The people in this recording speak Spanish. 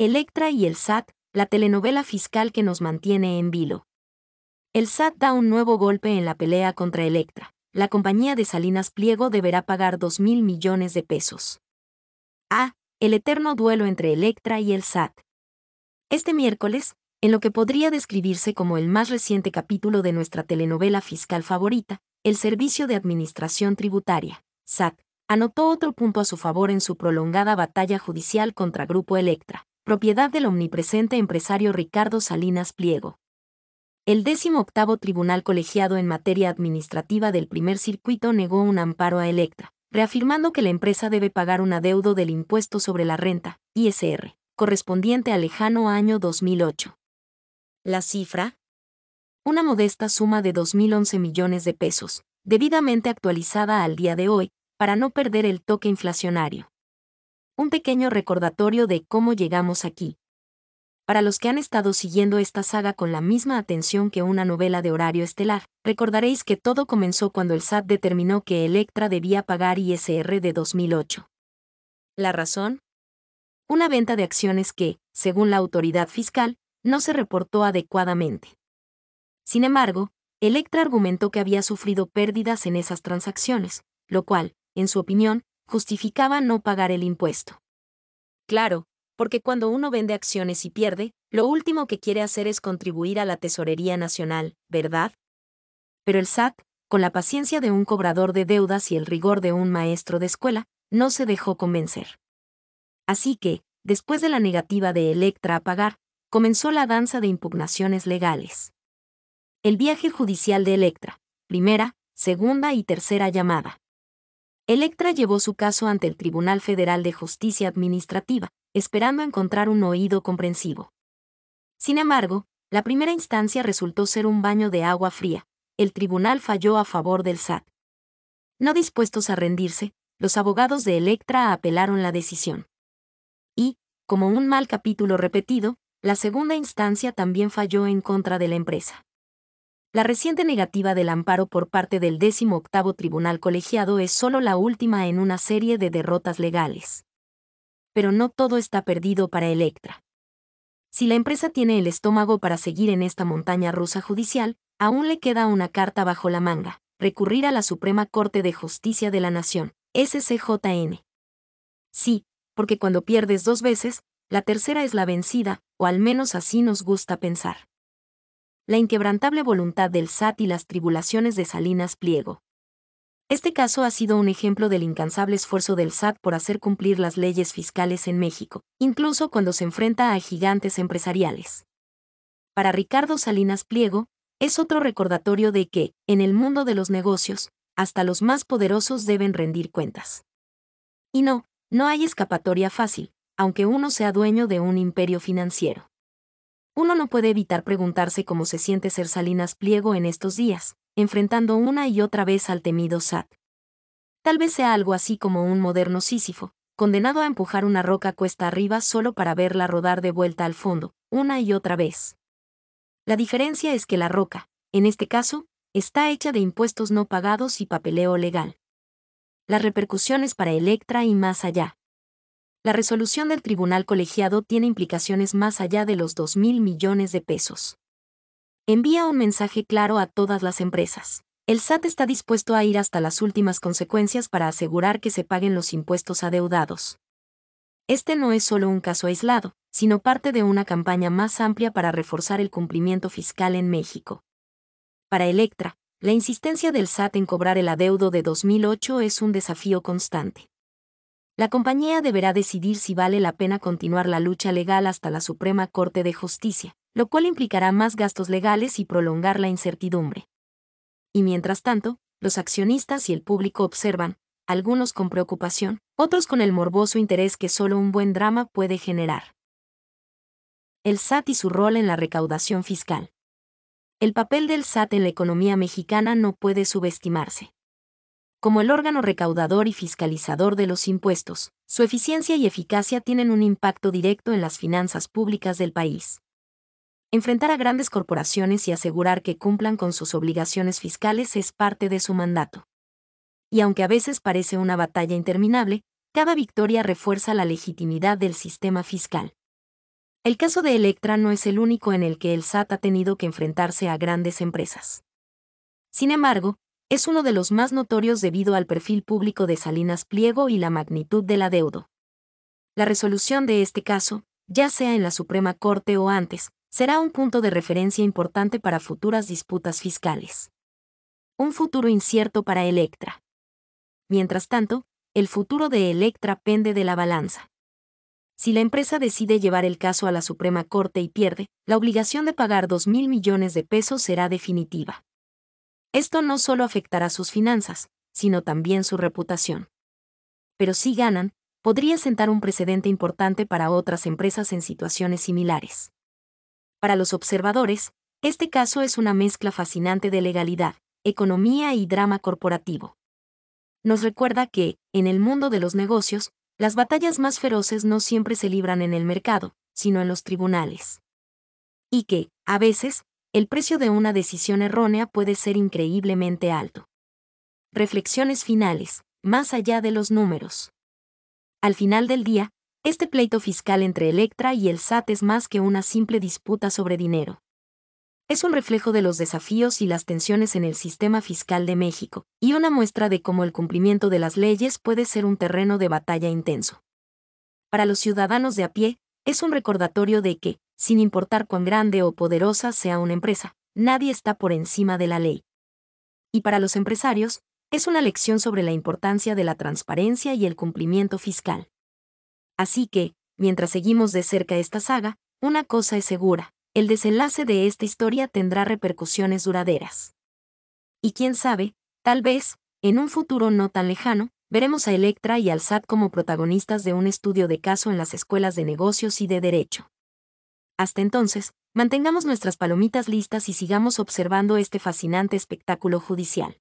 Electra y el SAT, la telenovela fiscal que nos mantiene en vilo. El SAT da un nuevo golpe en la pelea contra Electra. La compañía de Salinas Pliego deberá pagar mil millones de pesos. A. Ah, el eterno duelo entre Electra y el SAT. Este miércoles, en lo que podría describirse como el más reciente capítulo de nuestra telenovela fiscal favorita, el Servicio de Administración Tributaria, SAT, anotó otro punto a su favor en su prolongada batalla judicial contra Grupo Electra propiedad del omnipresente empresario Ricardo Salinas Pliego. El 18 Tribunal Colegiado en Materia Administrativa del Primer Circuito negó un amparo a Electra, reafirmando que la empresa debe pagar un adeudo del impuesto sobre la renta, ISR, correspondiente al lejano año 2008. La cifra, una modesta suma de 2.011 millones de pesos, debidamente actualizada al día de hoy, para no perder el toque inflacionario un pequeño recordatorio de cómo llegamos aquí. Para los que han estado siguiendo esta saga con la misma atención que una novela de horario estelar, recordaréis que todo comenzó cuando el SAT determinó que Electra debía pagar ISR de 2008. ¿La razón? Una venta de acciones que, según la autoridad fiscal, no se reportó adecuadamente. Sin embargo, Electra argumentó que había sufrido pérdidas en esas transacciones, lo cual, en su opinión, justificaba no pagar el impuesto. Claro, porque cuando uno vende acciones y pierde, lo último que quiere hacer es contribuir a la tesorería nacional, ¿verdad? Pero el SAT, con la paciencia de un cobrador de deudas y el rigor de un maestro de escuela, no se dejó convencer. Así que, después de la negativa de Electra a pagar, comenzó la danza de impugnaciones legales. El viaje judicial de Electra, primera, segunda y tercera llamada. Electra llevó su caso ante el Tribunal Federal de Justicia Administrativa, esperando encontrar un oído comprensivo. Sin embargo, la primera instancia resultó ser un baño de agua fría. El tribunal falló a favor del SAT. No dispuestos a rendirse, los abogados de Electra apelaron la decisión. Y, como un mal capítulo repetido, la segunda instancia también falló en contra de la empresa. La reciente negativa del amparo por parte del 18 Tribunal Colegiado es solo la última en una serie de derrotas legales. Pero no todo está perdido para Electra. Si la empresa tiene el estómago para seguir en esta montaña rusa judicial, aún le queda una carta bajo la manga, recurrir a la Suprema Corte de Justicia de la Nación, SCJN. Sí, porque cuando pierdes dos veces, la tercera es la vencida, o al menos así nos gusta pensar la inquebrantable voluntad del SAT y las tribulaciones de Salinas Pliego. Este caso ha sido un ejemplo del incansable esfuerzo del SAT por hacer cumplir las leyes fiscales en México, incluso cuando se enfrenta a gigantes empresariales. Para Ricardo Salinas Pliego, es otro recordatorio de que, en el mundo de los negocios, hasta los más poderosos deben rendir cuentas. Y no, no hay escapatoria fácil, aunque uno sea dueño de un imperio financiero uno no puede evitar preguntarse cómo se siente ser Salinas Pliego en estos días, enfrentando una y otra vez al temido SAT. Tal vez sea algo así como un moderno Sísifo, condenado a empujar una roca cuesta arriba solo para verla rodar de vuelta al fondo, una y otra vez. La diferencia es que la roca, en este caso, está hecha de impuestos no pagados y papeleo legal. Las repercusiones para Electra y más allá. La resolución del tribunal colegiado tiene implicaciones más allá de los 2.000 millones de pesos. Envía un mensaje claro a todas las empresas. El SAT está dispuesto a ir hasta las últimas consecuencias para asegurar que se paguen los impuestos adeudados. Este no es solo un caso aislado, sino parte de una campaña más amplia para reforzar el cumplimiento fiscal en México. Para Electra, la insistencia del SAT en cobrar el adeudo de 2008 es un desafío constante la compañía deberá decidir si vale la pena continuar la lucha legal hasta la Suprema Corte de Justicia, lo cual implicará más gastos legales y prolongar la incertidumbre. Y mientras tanto, los accionistas y el público observan, algunos con preocupación, otros con el morboso interés que solo un buen drama puede generar. El SAT y su rol en la recaudación fiscal. El papel del SAT en la economía mexicana no puede subestimarse. Como el órgano recaudador y fiscalizador de los impuestos, su eficiencia y eficacia tienen un impacto directo en las finanzas públicas del país. Enfrentar a grandes corporaciones y asegurar que cumplan con sus obligaciones fiscales es parte de su mandato. Y aunque a veces parece una batalla interminable, cada victoria refuerza la legitimidad del sistema fiscal. El caso de Electra no es el único en el que el SAT ha tenido que enfrentarse a grandes empresas. Sin embargo, es uno de los más notorios debido al perfil público de Salinas Pliego y la magnitud del deuda. La resolución de este caso, ya sea en la Suprema Corte o antes, será un punto de referencia importante para futuras disputas fiscales. Un futuro incierto para Electra. Mientras tanto, el futuro de Electra pende de la balanza. Si la empresa decide llevar el caso a la Suprema Corte y pierde, la obligación de pagar 2.000 millones de pesos será definitiva. Esto no solo afectará sus finanzas, sino también su reputación. Pero si ganan, podría sentar un precedente importante para otras empresas en situaciones similares. Para los observadores, este caso es una mezcla fascinante de legalidad, economía y drama corporativo. Nos recuerda que, en el mundo de los negocios, las batallas más feroces no siempre se libran en el mercado, sino en los tribunales. Y que, a veces, el precio de una decisión errónea puede ser increíblemente alto. Reflexiones finales, más allá de los números. Al final del día, este pleito fiscal entre Electra y el SAT es más que una simple disputa sobre dinero. Es un reflejo de los desafíos y las tensiones en el sistema fiscal de México, y una muestra de cómo el cumplimiento de las leyes puede ser un terreno de batalla intenso. Para los ciudadanos de a pie, es un recordatorio de que, sin importar cuán grande o poderosa sea una empresa, nadie está por encima de la ley. Y para los empresarios, es una lección sobre la importancia de la transparencia y el cumplimiento fiscal. Así que, mientras seguimos de cerca esta saga, una cosa es segura, el desenlace de esta historia tendrá repercusiones duraderas. Y quién sabe, tal vez, en un futuro no tan lejano, veremos a Electra y al SAT como protagonistas de un estudio de caso en las escuelas de negocios y de derecho. Hasta entonces, mantengamos nuestras palomitas listas y sigamos observando este fascinante espectáculo judicial.